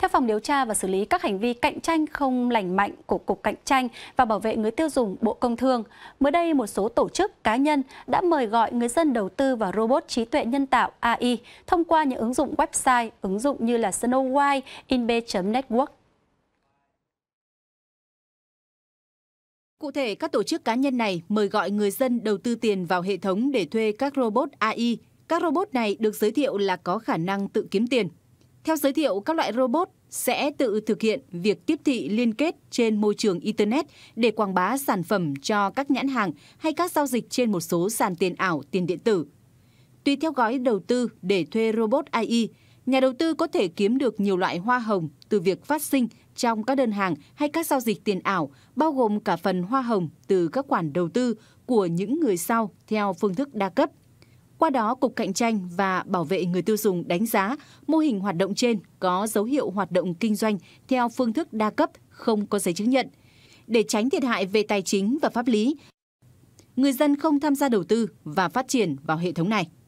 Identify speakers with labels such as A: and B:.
A: Theo phòng điều tra và xử lý các hành vi cạnh tranh không lành mạnh của Cục Cạnh tranh và Bảo vệ người tiêu dùng Bộ Công Thương, mới đây một số tổ chức cá nhân đã mời gọi người dân đầu tư vào robot trí tuệ nhân tạo AI thông qua những ứng dụng website, ứng dụng như là Snow White, inb.network.
B: Cụ thể, các tổ chức cá nhân này mời gọi người dân đầu tư tiền vào hệ thống để thuê các robot AI. Các robot này được giới thiệu là có khả năng tự kiếm tiền. Theo giới thiệu, các loại robot sẽ tự thực hiện việc tiếp thị liên kết trên môi trường Internet để quảng bá sản phẩm cho các nhãn hàng hay các giao dịch trên một số sàn tiền ảo, tiền điện tử. Tùy theo gói đầu tư để thuê robot AI, nhà đầu tư có thể kiếm được nhiều loại hoa hồng từ việc phát sinh trong các đơn hàng hay các giao dịch tiền ảo, bao gồm cả phần hoa hồng từ các khoản đầu tư của những người sau theo phương thức đa cấp. Qua đó, Cục Cạnh tranh và Bảo vệ người tiêu dùng đánh giá mô hình hoạt động trên có dấu hiệu hoạt động kinh doanh theo phương thức đa cấp, không có giấy chứng nhận. Để tránh thiệt hại về tài chính và pháp lý, người dân không tham gia đầu tư và phát triển vào hệ thống này.